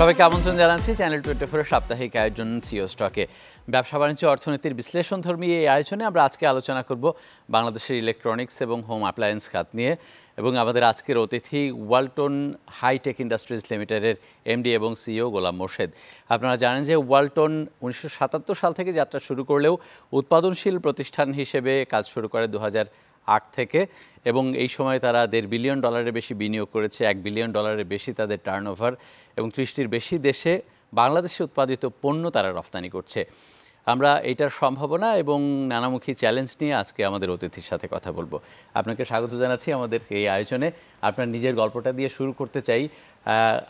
সবাইকে আমন্ত্রণ জানাচ্ছি চ্যানেল টোয়েন্টি ফোরের সাপ্তাহিক আয়োজন সিও স্টকে ব্যবসা বাণিজ্য অর্থনীতির বিশ্লেষণধর্মী এই আয়োজনে আমরা আজকে আলোচনা করব বাংলাদেশের ইলেকট্রনিক্স এবং হোম অ্যাপ্লায়েন্স খাত নিয়ে এবং আমাদের আজকের অতিথি ওয়ালটন হাইটেক ইন্ডাস্ট্রিজ লিমিটেডের এমডি এবং সিও গোলাম মোর্শেদ আপনারা জানেন যে ওয়ালটন উনিশশো সাল থেকে যাত্রা শুরু করলেও উৎপাদনশীল প্রতিষ্ঠান হিসেবে কাজ শুরু করে দু আট থেকে এবং এই সময় তারা দেড় বিলিয়ন ডলারের বেশি বিনিয়োগ করেছে এক বিলিয়ন ডলারের বেশি তাদের টার্নওভার এবং ত্রিশটির বেশি দেশে বাংলাদেশে উৎপাদিত পণ্য তারা রফতানি করছে আমরা এটার সম্ভাবনা এবং নানামুখী চ্যালেঞ্জ নিয়ে আজকে আমাদের অতিথির সাথে কথা বলবো আপনাকে স্বাগত জানাচ্ছি আমাদের এই আয়োজনে আপনার নিজের গল্পটা দিয়ে শুরু করতে চাই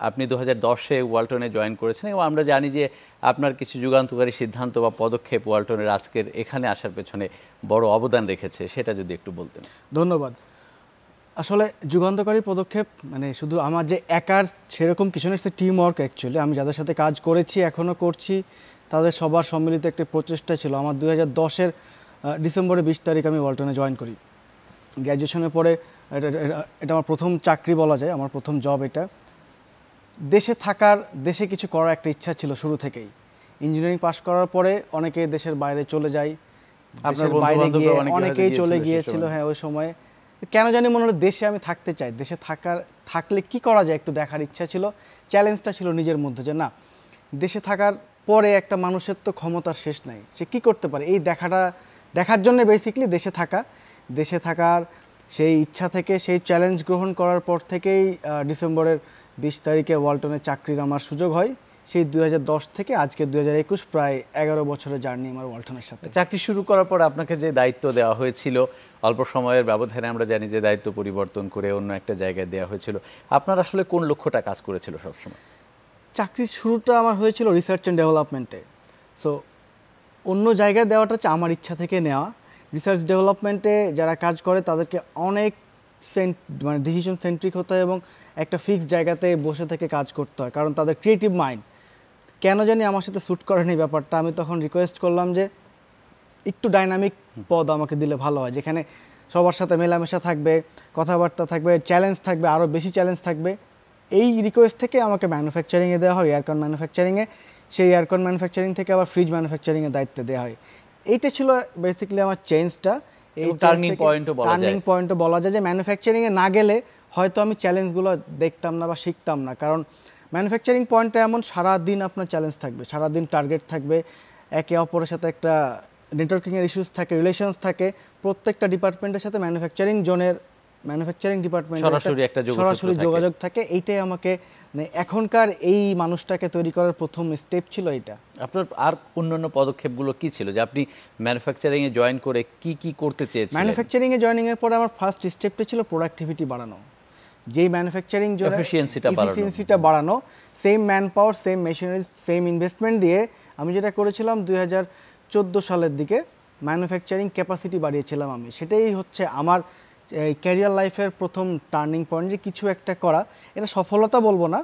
আপনি দু হাজার দশে ওয়ালটনে জয়েন করেছেন এবং আমরা জানি যে আপনার কিছু যুগান্তকারী সিদ্ধান্ত বা পদক্ষেপ ওয়ালটনের আজকের এখানে আসার পেছনে বড় অবদান রেখেছে সেটা যদি একটু বলতেন ধন্যবাদ আসলে যুগান্তকারী পদক্ষেপ মানে শুধু আমার যে একার সেরকম কিছু না একটা টিম ওয়ার্ক অ্যাকচুয়ালি আমি যাদের সাথে কাজ করেছি এখনও করছি তাদের সবার সম্মিলিত একটি প্রচেষ্টা ছিল আমার দু হাজার দশের ডিসেম্বরের বিশ তারিখ আমি ওয়ালটনে জয়েন করি গ্র্যাজুয়েশনের পরে এটা এটা আমার প্রথম চাকরি বলা যায় আমার প্রথম জব এটা দেশে থাকার দেশে কিছু করার একটা ইচ্ছা ছিল শুরু থেকেই ইঞ্জিনিয়ারিং পাশ করার পরে অনেকে দেশের বাইরে চলে যায় আপনার বাইরে গিয়ে অনেকেই চলে গিয়েছিল হ্যাঁ ওই সময়ে কেন জানি মনে হলো দেশে আমি থাকতে চাই দেশে থাকার থাকলে কি করা যায় একটু দেখার ইচ্ছা ছিল চ্যালেঞ্জটা ছিল নিজের মধ্যে যে না দেশে থাকার পরে একটা মানুষের তো ক্ষমতার শেষ নাই সে কি করতে পারে এই দেখাটা দেখার জন্য বেসিকলি দেশে থাকা দেশে থাকার সেই ইচ্ছা থেকে সেই চ্যালেঞ্জ গ্রহণ করার পর থেকেই ডিসেম্বরের বিশ তারিখে ওয়ালটনে চাকরির আমার সুযোগ হয় সেই দুই থেকে আজকে দু প্রায় এগারো বছরের জার্নি আমার ওয়ালটনের সাথে চাকরি শুরু করার পর আপনাকে যে দায়িত্ব দেওয়া হয়েছিল অল্প সময়ের ব্যবধানে আমরা জানি যে দায়িত্ব পরিবর্তন করে অন্য একটা জায়গায় দেওয়া হয়েছিল আপনার আসলে কোন লক্ষ্যটা কাজ করেছিল সবসময় চাকরির শুরুটা আমার হয়েছিল রিসার্চ অ্যান্ড ডেভেলপমেন্টে সো অন্য জায়গায় দেওয়াটা হচ্ছে আমার ইচ্ছা থেকে নেওয়া রিসার্চ ডেভেলপমেন্টে যারা কাজ করে তাদেরকে অনেক সেন্ট মানে ডিসিশন সেন্ট্রিক হতে হয় এবং একটা ফিক্সড জায়গাতে বসে থেকে কাজ করতে হয় কারণ তাদের ক্রিয়েটিভ মাইন্ড কেন জানি আমার সাথে শ্যুট করেনি ব্যাপারটা আমি তখন রিকোয়েস্ট করলাম যে একটু ডাইনামিক পদ আমাকে দিলে ভালো হয় যেখানে সবার সাথে মেলামেশা থাকবে কথাবার্তা থাকবে চ্যালেঞ্জ থাকবে আরও বেশি চ্যালেঞ্জ থাকবে এই রিকোয়েস্ট থেকে আমাকে ম্যানুফ্যাকচারিংয়ে দেওয়া হয় এয়ারকন ম্যানুফ্যাকচারিংয়ে সেই এয়ারকন ম্যানুফ্যাকচারিং থেকে আবার ফ্রিজ ম্যানুফ্যাকচারিংয়ের দায়িত্ব দেওয়া হয় এইটা ছিল বেসিক্যালি আমার চেঞ্জটা এই টার্নিং পয়েন্টও টার্নিং পয়েন্টও বলা যায় যে ম্যানুফ্যাকচারিংয়ে না গেলে হয়তো আমি চ্যালেঞ্জগুলো দেখতাম না বা শিখতাম না কারণ ম্যানুফ্যাকচারিং পয়েন্টটা এমন সারাদিন আপনার চ্যালেঞ্জ থাকবে সারাদিন টার্গেট থাকবে একে অপরের সাথে একটা নেটওয়ার্কিংয়ের ইস্যুস থাকে রিলেশনস থাকে প্রত্যেকটা ডিপার্টমেন্টের সাথে ম্যানুফ্যাকচারিং জোনের ম্যানুফ্যাকচারিং ডিপার্টমেন্ট সরাসরি একটা সরাসরি যোগাযোগ থাকে এইটাই আমাকে মানে এখনকার এই মানুষটাকে তৈরি করার প্রথম স্টেপ ছিল এটা আপনার আর অন্যান্য পদক্ষেপগুলো কি ছিল যে আপনি ম্যানুফ্যাকচারিংয়ে জয়েন করে কি কি করতে চেয়েছিলেন ম্যানুফ্যাকচারিংয়ে এর পরে আমার ফার্স্ট স্টেপটা ছিল প্রোডাক্টিভিটি বাড়ানো যেই ম্যানুফ্যাকচারিং এফিসিয়েন্সিটা বাড়ানো same manpower same machinery same investment দিয়ে আমি যেটা করেছিলাম দুই সালের দিকে ম্যানুফ্যাকচারিং ক্যাপাসিটি বাড়িয়েছিলাম আমি সেটাই হচ্ছে আমার ক্যারিয়ার লাইফের প্রথম টার্নিং পয়েন্ট যে কিছু একটা করা এটা সফলতা বলবো না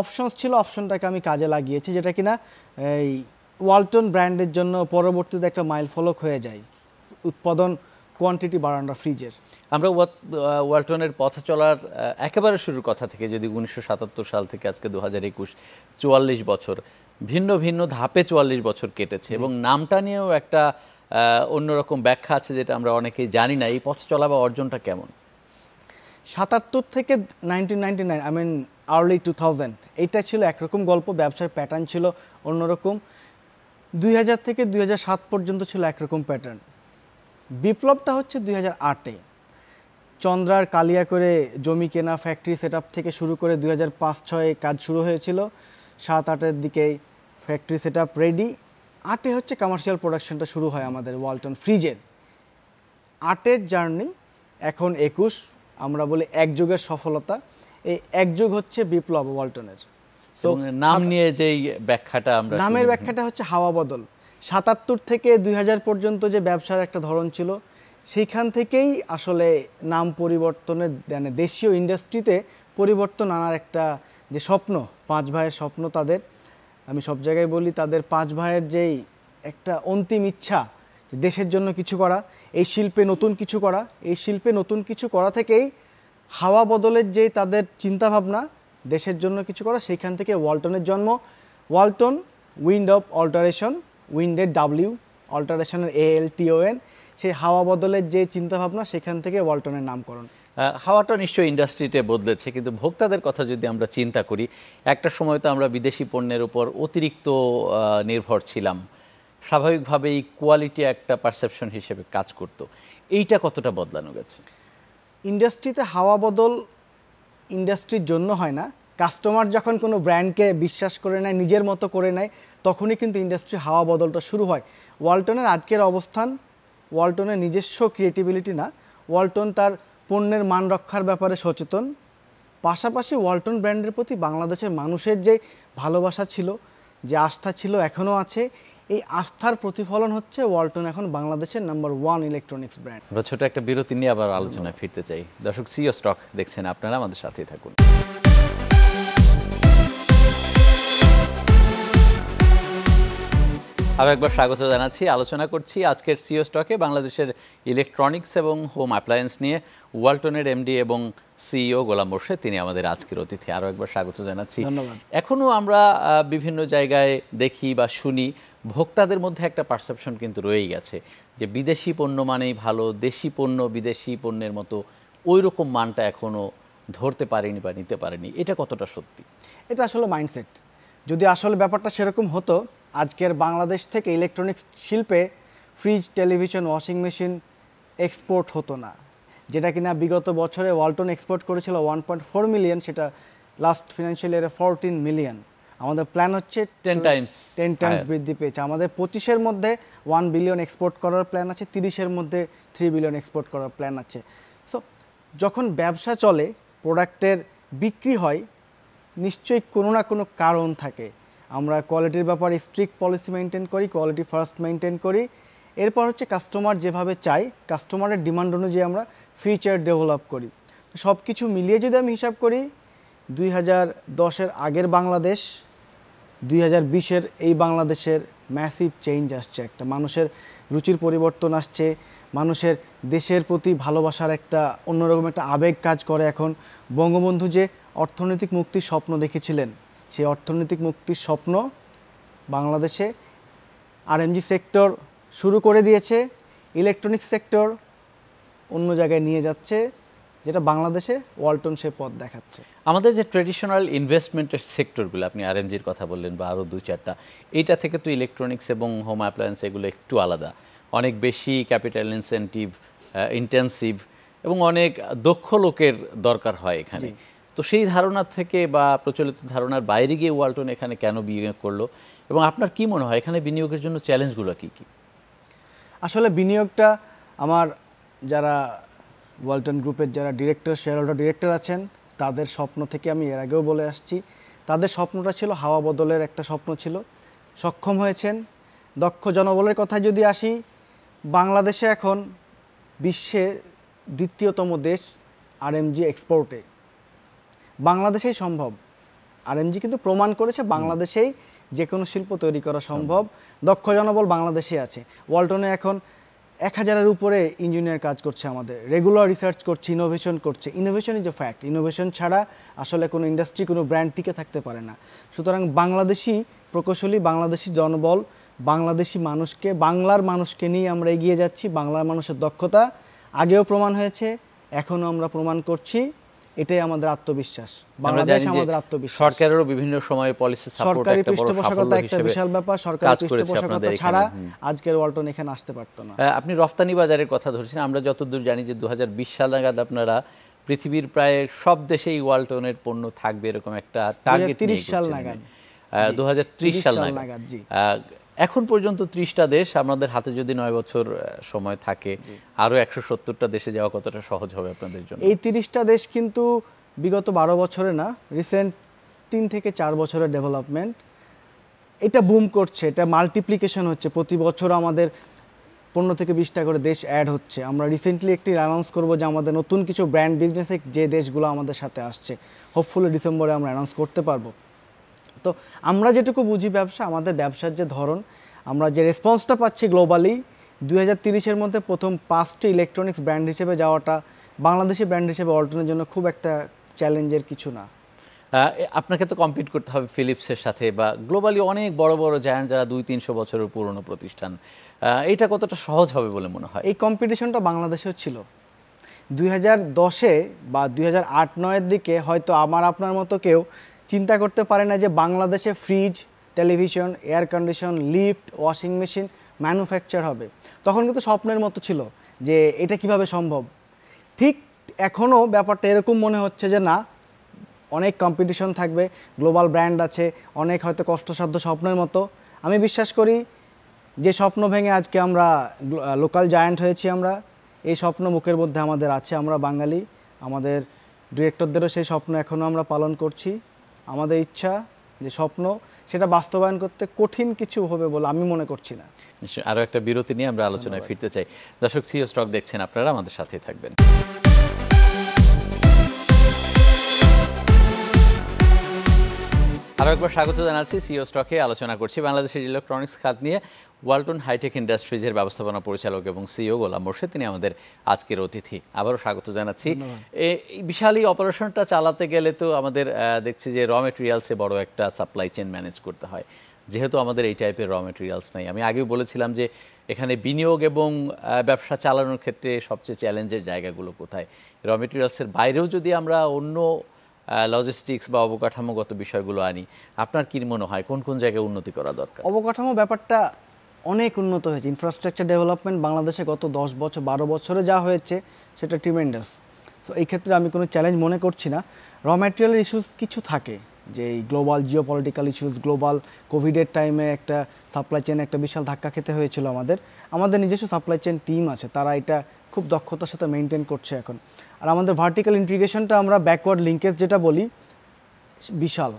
অপশনস ছিল অপশনটাকে আমি কাজে লাগিয়েছি যেটা কিনা এই ওয়ালটন ব্র্যান্ডের জন্য পরবর্তীতে একটা মাইল ফলক হয়ে যায় উৎপাদন কোয়ান্টিটি বাড়ানোর ফ্রিজের আমরা ওয়ালটনের পথে চলার একেবারে শুরুর কথা থেকে যদি উনিশশো সাল থেকে আজকে দু হাজার একুশ চুয়াল্লিশ বছর ভিন্ন ভিন্ন ধাপে চুয়াল্লিশ বছর কেটেছে এবং নামটা নিয়েও একটা অন্যরকম ব্যাখ্যা আছে যেটা আমরা অনেকেই জানি না এই পথ চলা বা অর্জনটা কেমন সাতাত্তর থেকে nineteen ninety nine I mean early two thousand এইটা ছিল একরকম গল্প ব্যবসার প্যাটার্ন ছিল অন্যরকম দুই হাজার থেকে দুই সাত পর্যন্ত ছিল একরকম প্যাটার্ন বিপ্লবটা হচ্ছে দুই আটে চন্দ্রার কালিয়া করে জমি কেনা ফ্যাক্টরি সেট থেকে শুরু করে দুই হাজার পাঁচ ছয়ে কাজ শুরু হয়েছিল সাত আটের দিকে ফ্যাক্টরি সেট রেডি আটে হচ্ছে কমার্শিয়াল প্রোডাকশনটা শুরু হয় আমাদের ওয়ালটন ফ্রিজের আটের জার্নি এখন একুশ আমরা বলি একযুগের সফলতা এই একযুগ হচ্ছে বিপ্লব ওয়ালটনের তো নাম নিয়ে যেই ব্যাখ্যাটা আমরা নামের ব্যাখ্যাটা হচ্ছে হাওয়া বদল সাতাত্তর থেকে দুই পর্যন্ত যে ব্যবসার একটা ধরন ছিল সেইখান থেকেই আসলে নাম পরিবর্তনের মানে দেশীয় ইন্ডাস্ট্রিতে পরিবর্তন আনার একটা যে স্বপ্ন পাঁচ ভাইয়ের স্বপ্ন তাদের আমি সব জায়গায় বলি তাদের পাঁচ ভাইয়ের যেই একটা অন্তিম ইচ্ছা দেশের জন্য কিছু করা এই শিল্পে নতুন কিছু করা এই শিল্পে নতুন কিছু করা থেকেই হাওয়া বদলের যেই তাদের চিন্তাভাবনা দেশের জন্য কিছু করা সেইখান থেকে ওয়ালটনের জন্ম ওয়ালটন উইন্ড অফ অল্টারেশন উইন্ডের ডাব্লিউ অল্টারেশনের এ এল টিওএন সেই হাওয়া বদলের যে চিন্তাভাবনা সেখান থেকে ওয়ালটনের নামকরণ হাওয়াটা নিশ্চয়ই ইন্ডাস্ট্রিতে বদলেছে কিন্তু ভোক্তাদের কথা যদি আমরা চিন্তা করি একটা সময় তো আমরা বিদেশি পণ্যের উপর অতিরিক্ত নির্ভর ছিলাম স্বাভাবিকভাবেই কোয়ালিটি একটা পারসেপশন হিসেবে কাজ করত এইটা কতটা বদলানো গেছে ইন্ডাস্ট্রিতে হাওয়া বদল ইন্ডাস্ট্রির জন্য হয় না কাস্টমার যখন কোনো ব্র্যান্ডকে বিশ্বাস করে নেয় নিজের মতো করে নেয় তখনই কিন্তু ইন্ডাস্ট্রি হাওয়া বদলটা শুরু হয় ওয়ালটনের আজকের অবস্থান ওয়ালটনের নিজস্ব ক্রিয়েটিভিলিটি না ওয়ালটন তার পণ্যের মান রক্ষার ব্যাপারে সচেতন পাশাপাশি ওয়ালটন ব্র্যান্ডের প্রতি বাংলাদেশের মানুষের যে ভালোবাসা ছিল যে আস্থা ছিল এখনও আছে এই আস্থার প্রতিফলন হচ্ছে ওয়ালটন এখন বাংলাদেশের নাম্বার ওয়ান ইলেকট্রনিক্স ব্র্যান্ড আমরা ছোট একটা বিরতি নিয়ে আবার আলোচনায় ফিরতে চাই দর্শক সিও স্টক দেখছেন আপনারা আমাদের সাথেই থাকুন আরও একবার স্বাগত জানাচ্ছি আলোচনা করছি আজকের সিও স্টকে বাংলাদেশের ইলেকট্রনিক্স এবং হোম অ্যাপ্লায়েন্স নিয়ে ওয়ালটনের এমডি এবং সিইও গোলাম মোর্শেদ তিনি আমাদের আজকের অতিথি আরও একবার স্বাগত জানাচ্ছি এখনও আমরা বিভিন্ন জায়গায় দেখি বা শুনি ভোক্তাদের মধ্যে একটা পারসেপশন কিন্তু রয়েই গেছে যে বিদেশি পণ্য মানেই ভালো দেশি পণ্য বিদেশি পণ্যের মতো ওই রকম মানটা এখনও ধরতে পারেনি বা নিতে পারেনি এটা কতটা সত্যি এটা আসলে মাইন্ডসেট যদি আসলে ব্যাপারটা সেরকম হতো আজকের বাংলাদেশ থেকে ইলেকট্রনিক্স শিল্পে fridge television washing machine export হতো না যেটা কিনা বিগত বছরে ওয়ালটন এক্সপোর্ট করেছিল ওয়ান পয়েন্ট ফোর মিলিয়ন সেটা লাস্ট ফিনান্সিয়াল ইয়ারে ফোরটিন মিলিয়ন আমাদের প্ল্যান হচ্ছে টেন টাইমস টেন টাইমস বৃদ্ধি পেয়েছে আমাদের পঁচিশের মধ্যে ওয়ান বিলিয়ন এক্সপোর্ট করার প্ল্যান আছে তিরিশের মধ্যে থ্রি বিলিয়ন এক্সপোর্ট করার প্ল্যান আছে সো যখন ব্যবসা চলে প্রোডাক্টের বিক্রি হয় নিশ্চয়ই কোনো না কোনো কারণ থাকে আমরা কোয়ালিটির ব্যাপারে স্ট্রিক্ট পলিসি মেনটেন করি কোয়ালিটি ফার্স্ট মেনটেন করি এরপর হচ্ছে কাস্টমার যেভাবে চাই কাস্টমারের ডিমান্ড অনুযায়ী আমরা ফিচার ডেভেলপ করি সব কিছু মিলিয়ে যদি আমি হিসাব করি দুই হাজার দশের আগের বাংলাদেশ দুই হাজার বিশের এই বাংলাদেশের ম্যাসিভ চেঞ্জ আসছে একটা মানুষের রুচির পরিবর্তন আসছে মানুষের দেশের প্রতি ভালোবাসার একটা অন্যরকম একটা আবেগ কাজ করে এখন বঙ্গবন্ধু যে অর্থনৈতিক মুক্তির স্বপ্ন দেখেছিলেন সেই অর্থনৈতিক মুক্তির স্বপ্ন বাংলাদেশে আরএমজি সেক্টর শুরু করে দিয়েছে ইলেকট্রনিক্স সেক্টর অন্য জায়গায় নিয়ে যাচ্ছে যেটা বাংলাদেশে ওয়ালটন সে পথ দেখাচ্ছে আমাদের যে ট্রেডিশনাল ইনভেস্টমেন্টের সেক্টরগুলো আপনি আরএমজির কথা বললেন বা আরও দুই চারটা এইটা থেকে তো ইলেকট্রনিক্স এবং হোম অ্যাপ্লায়েন্স এগুলো একটু আলাদা অনেক বেশি ক্যাপিটাল ইনসেন্টিভ ইন্টেন্সিভ এবং অনেক দক্ষ লোকের দরকার হয় এখানে তো সেই ধারণা থেকে বা প্রচলিত ধারণার বাইরে গিয়ে ওয়ালটন এখানে কেন বিনিয়োগ করলো এবং আপনার কি মনে হয় এখানে বিনিয়োগের জন্য চ্যালেঞ্জগুলো কি কি আসলে বিনিয়োগটা আমার যারা ওয়ালটন গ্রুপের যারা ডিরেক্টর শেয়ার হোল্ডার ডিরেক্টর আছেন তাদের স্বপ্ন থেকে আমি এর আগেও বলে আসছি তাদের স্বপ্নটা ছিল হাওয়া বদলের একটা স্বপ্ন ছিল সক্ষম হয়েছেন দক্ষ জনবলের কথা যদি আসি বাংলাদেশে এখন বিশ্বে দ্বিতীয়তম দেশ জি এক্সপোর্টে বাংলাদেশেই সম্ভব আরএমজি কিন্তু প্রমাণ করেছে বাংলাদেশেই যে কোনো শিল্প তৈরি করা সম্ভব দক্ষ জনবল বাংলাদেশে আছে ওয়ালটনে এখন এক হাজারের উপরে ইঞ্জিনিয়ার কাজ করছে আমাদের রেগুলার রিসার্চ করছে ইনোভেশন করছে innovation is a fact innovation ছাড়া আসলে কোনো ইন্ডাস্ট্রি কোনো ব্র্যান্ড টিকে থাকতে পারে না সুতরাং বাংলাদেশি প্রকৌশলী বাংলাদেশি জনবল বাংলাদেশি মানুষকে বাংলার মানুষকে নিয়ে আমরা এগিয়ে যাচ্ছি বাংলার মানুষের দক্ষতা আগেও প্রমাণ হয়েছে এখনও আমরা প্রমাণ করছি এটাই আমাদের আত্মবিশ্বাস বাংলাদেশ আমাদের আত্মবিশ্বাস সরকারেরও বিভিন্ন সময়ে পলিসি সাপোর্ট সরকারি পৃষ্ঠপোষকতা একটা বিশাল ব্যাপার সরকারি পৃষ্ঠপোষকতা ছাড়া আজকের ওয়ালটন এখানে আসতে পারতো না আপনি রফতানি বাজারের কথা ধরছেন আমরা যতদূর জানি যে 2020 সাল নাগাদ আপনারা পৃথিবীর প্রায় সব দেশেই ওয়ালটনের পণ্য থাকবে এরকম একটা টার্গেট 30 সাল নাগাদ 2030 সাল নাগাদ জি এখন পর্যন্ত ত্রিশটা দেশ আপনাদের হাতে যদি নয় বছর সময় থাকে আরও একশো সত্তরটা দেশে যাওয়া কতটা সহজ হবে আপনাদের জন্য এই তিরিশটা দেশ কিন্তু বিগত বারো বছরে না রিসেন্ট তিন থেকে চার বছরের ডেভেলপমেন্ট এটা বুম করছে এটা মাল্টিপ্লিকেশন হচ্ছে প্রতি বছর আমাদের পনেরো থেকে বিশটা করে দেশ অ্যাড হচ্ছে আমরা রিসেন্টলি একটি অ্যানাউন্স করবো যে আমাদের নতুন কিছু ব্র্যান্ড বিজনেসে যে দেশগুলো আমাদের সাথে আসছে হোপফুলি ডিসেম্বরে আমরা অ্যানাউন্স করতে পারবো তো আমরা যেটুকু বুঝি ব্যবসা আমাদের ব্যবসার যে ধরন আমরা যে রেসপন্সটা পাচ্ছি গ্লোবালি দু হাজার মধ্যে প্রথম পাঁচটি ইলেকট্রনিক্স ব্র্যান্ড হিসেবে যাওয়াটা বাংলাদেশি ব্র্যান্ড হিসেবে অল্টনের জন্য খুব একটা চ্যালেঞ্জের কিছু না আপনাকে তো কম্পিট করতে হবে ফিলিপসের সাথে বা গ্লোবালি অনেক বড় বড় জায়ান যারা দুই তিনশো বছরের পুরনো প্রতিষ্ঠান এটা কতটা সহজ হবে বলে মনে হয় এই কম্পিটিশনটা বাংলাদেশেও ছিল দুই হাজার দশে বা দুই হাজার আট নয়ের দিকে হয়তো আমার আপনার মতো কেউ চিন্তা করতে পারে না যে বাংলাদেশে fridge television air condition lift washing machine manufacture হবে তখন কিন্তু স্বপ্নের মতো ছিল যে এটা কিভাবে সম্ভব ঠিক এখনও ব্যাপারটা এরকম মনে হচ্ছে যে না অনেক কম্পিটিশন থাকবে গ্লোবাল ব্র্যান্ড আছে অনেক হয়তো কষ্টসাধ্য স্বপ্নের মতো আমি বিশ্বাস করি যে স্বপ্ন ভেঙে আজকে আমরা লোকাল জায়ান্ট হয়েছি আমরা এই স্বপ্ন মুখের মধ্যে আমাদের আছে আমরা বাঙালি আমাদের ডিরেক্টরদেরও সেই স্বপ্ন এখনও আমরা পালন করছি আমাদের ইচ্ছা যে স্বপ্ন সেটা বাস্তবায়ন করতে কঠিন কিছু হবে বলে আমি মনে করছি না আরও একটা বিরতি নিয়ে আমরা আলোচনায় ফিরতে চাই দর্শক সিও স্টক দেখছেন আপনারা আমাদের সাথেই থাকবেন আরও একবার স্বাগত জানাচ্ছি সিও স্টকে আলোচনা করছি বাংলাদেশের ইলেকট্রনিক্স খাত নিয়ে ওয়ালটন হাইটেক ইন্ডাস্ট্রিজের ব্যবস্থাপনা পরিচালক এবং সিও গোলাম মোর্শেদ তিনি আমাদের আজকের অতিথি আবারও স্বাগত জানাচ্ছি এই বিশাল এই অপারেশনটা চালাতে গেলে তো আমাদের দেখছি যে র মেটেরিয়ালসে বড় একটা সাপ্লাই চেন ম্যানেজ করতে হয় যেহেতু আমাদের এই টাইপের র মেটেরিয়ালস নাই আমি আগেও বলেছিলাম যে এখানে বিনিয়োগ এবং ব্যবসা চালানোর ক্ষেত্রে সবচেয়ে চ্যালেঞ্জের জায়গাগুলো কোথায় র মেটেরিয়ালসের বাইরেও যদি আমরা অন্য লজিস্টিক্স বা অবকাঠামোগত বিষয়গুলো আনি আপনার কী মনে হয় কোন কোন জায়গায় উন্নতি করা দরকার অবকাঠামো ব্যাপারটা অনেক উন্নত হয়েছে ইনফ্রাস্ট্রাকচার ডেভেলপমেন্ট বাংলাদেশে গত দশ বছর বারো বছরে যা হয়েছে সেটা ট্রিমেন্ডাস তো এই ক্ষেত্রে আমি কোনো চ্যালেঞ্জ মনে করছি না র ম্যাটেরিয়ালের ইস্যুস কিছু থাকে যে এই global geo political issues global কোভিডের টাইমে একটা সাপ্লাই চেন একটা বিশাল ধাক্কা খেতে হয়েছিল আমাদের আমাদের নিজস্ব সাপ্লাই চেন টিম আছে তারা এটা খুব দক্ষতার সাথে মেনটেন করছে এখন আর আমাদের ভার্টিক্যাল ইন্টিগ্রেশনটা আমরা ব্যাকওয়ার্ড লিঙ্কেজ যেটা বলি বিশাল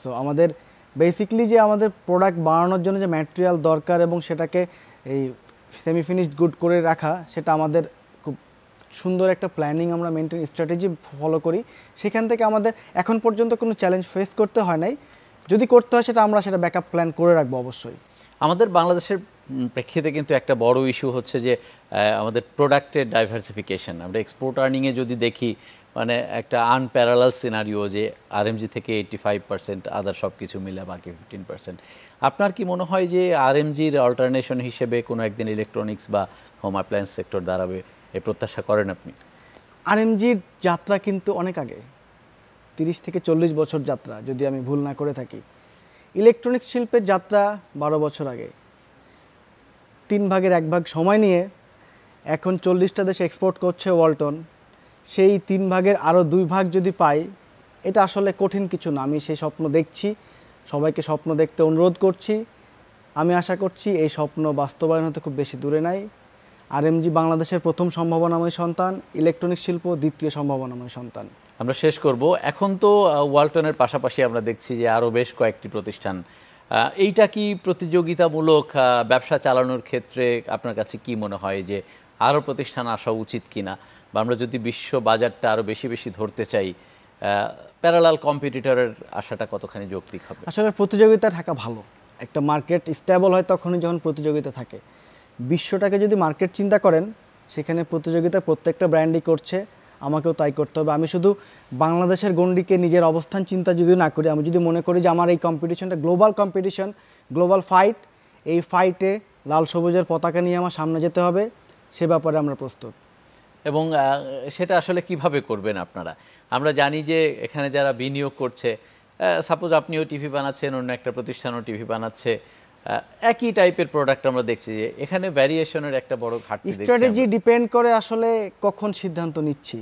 সো আমাদের বেসিকলি যে আমাদের প্রোডাক্ট বানানোর জন্য যে ম্যাটেরিয়াল দরকার এবং সেটাকে এই সেমি ফিনিশড গুড করে রাখা সেটা আমাদের সুন্দর একটা প্ল্যানিং আমরা মেনটেন স্ট্র্যাটেজি ফলো করি সেখান থেকে আমাদের এখন পর্যন্ত কোনো চ্যালেঞ্জ ফেস করতে হয় নাই যদি করতে হয় সেটা আমরা সেটা ব্যাকআপ প্ল্যান করে রাখবো অবশ্যই আমাদের বাংলাদেশের প্রেক্ষিতে কিন্তু একটা বড় ইস্যু হচ্ছে যে আমাদের প্রোডাক্টের ডাইভার্সিফিকেশন আমরা এক্সপোর্ট আর্নিংয়ে যদি দেখি মানে একটা আনপ্যারালাল সিনারিও যে আরএমজি থেকে এইটি ফাইভ পার্সেন্ট আদার সব কিছু মিলে বাকি ফিফটিন পার্সেন্ট আপনার কি মনে হয় যে আরএমজির অল্টারনেশন হিসেবে কোনো একদিন ইলেকট্রনিক্স বা হোম অ্যাপ্লায়েন্স সেক্টর দাঁড়াবে এই প্রত্যাশা করেন আপনি আরএমজির যাত্রা কিন্তু অনেক আগে তিরিশ থেকে চল্লিশ বছর যাত্রা যদি আমি ভুল না করে থাকি ইলেকট্রনিক্স শিল্পের যাত্রা বারো বছর আগে তিন ভাগের এক ভাগ সময় নিয়ে এখন চল্লিশটা দেশে এক্সপোর্ট করছে ওয়ালটন সেই তিন ভাগের আরও দুই ভাগ যদি পাই এটা আসলে কঠিন কিছু না আমি সেই স্বপ্ন দেখছি সবাইকে স্বপ্ন দেখতে অনুরোধ করছি আমি আশা করছি এই স্বপ্ন বাস্তবায়ন হতে খুব বেশি দূরে নাই আরএমজি বাংলাদেশের প্রথম সম্ভাবনাময় সন্তান ইলেকট্রনিক শিল্প দ্বিতীয় সম্ভাবনাময় সন্তান আমরা শেষ করব এখন তো ওয়ালটনের পাশাপাশি আমরা দেখছি যে আরও বেশ কয়েকটি প্রতিষ্ঠান এইটা কি প্রতিযোগিতামূলক ব্যবসা চালানোর ক্ষেত্রে আপনার কাছে কি মনে হয় যে আরও প্রতিষ্ঠান আসা উচিত কি না বা আমরা যদি বিশ্ব বাজারটা আরও বেশি বেশি ধরতে চাই প্যারালাল কম্পিটিটরের আশাটা কতখানি যৌক্তিক হবে আসলে প্রতিযোগিতা থাকা ভালো একটা মার্কেট স্টেবল হয় তখনই যখন প্রতিযোগিতা থাকে বিশ্বটাকে যদি মার্কেট চিন্তা করেন সেখানে প্রতিযোগিতা প্রত্যেকটা ব্র্যান্ডই করছে আমাকেও তাই করতে হবে আমি শুধু বাংলাদেশের গণ্ডিকে নিজের অবস্থান চিন্তা যদি না করি আমি যদি মনে করি যে আমার এই কম্পিটিশনটা গ্লোবাল কম্পিটিশন গ্লোবাল ফাইট এই ফাইটে লাল সবুজের পতাকা নিয়ে আমার সামনে যেতে হবে সে ব্যাপারে আমরা প্রস্তুত এবং সেটা আসলে কিভাবে করবেন আপনারা আমরা জানি যে এখানে যারা বিনিয়োগ করছে সাপোজ আপনিও টিভি বানাচ্ছেন অন্য একটা প্রতিষ্ঠানও টিভি বানাচ্ছে একই টাইপের প্রোডাক্ট আমরা দেখছি যে এখানে ভ্যারিয়েশনের একটা বড় ঘাটতি স্ট্র্যাটেজি ডিপেন্ড করে আসলে কখন সিদ্ধান্ত নিচ্ছি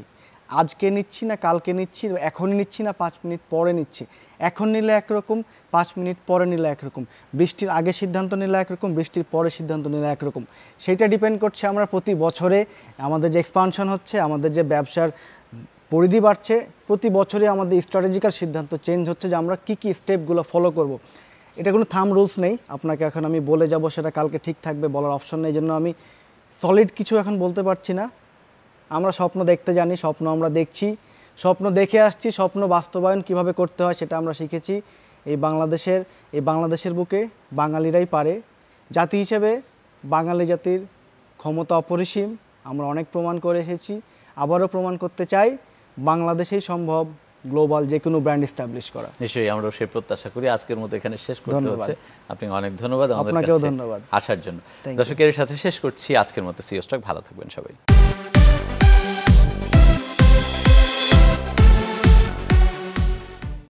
আজকে নিচ্ছি না কালকে নিচ্ছি এখন নিচ্ছি না পাঁচ মিনিট পরে নিচ্ছি এখন নিলে একরকম পাঁচ মিনিট পরে নিলে একরকম বৃষ্টির আগে সিদ্ধান্ত নিলে একরকম বৃষ্টির পরে সিদ্ধান্ত নিলে একরকম সেটা ডিপেন্ড করছে আমরা প্রতি বছরে আমাদের যে এক্সপানশন হচ্ছে আমাদের যে ব্যবসার পরিধি বাড়ছে প্রতি বছরে আমাদের স্ট্র্যাটেজিক্যাল সিদ্ধান্ত চেঞ্জ হচ্ছে যে আমরা কী কী স্টেপগুলো ফলো করবো এটা কোনো থাম রুলস নেই আপনাকে এখন আমি বলে যাব সেটা কালকে ঠিক থাকবে বলার অপশন নেই জন্য আমি সলিড কিছু এখন বলতে পারছি না আমরা স্বপ্ন দেখতে জানি স্বপ্ন আমরা দেখছি স্বপ্ন দেখে আসছি স্বপ্ন বাস্তবায়ন কিভাবে করতে হয় সেটা আমরা শিখেছি এই বাংলাদেশের এই বাংলাদেশের বুকে বাঙালিরাই পারে জাতি হিসেবে বাঙালি জাতির ক্ষমতা অপরিসীম আমরা অনেক প্রমাণ করে এসেছি আবারও প্রমাণ করতে চাই বাংলাদেশেই সম্ভব গ্লোবাল যে কোনো ব্র্যান্ড এস্টাবলিশ করা নিশ্চয়ই আমরা সেই প্রত্যাশা করি আজকের মতো এখানে শেষ করতে হচ্ছে আপনি অনেক ধন্যবাদ আপনাকেও ধন্যবাদ আসার জন্য দর্শকের সাথে শেষ করছি আজকের মতো সিও স্টক ভালো থাকবেন সবাই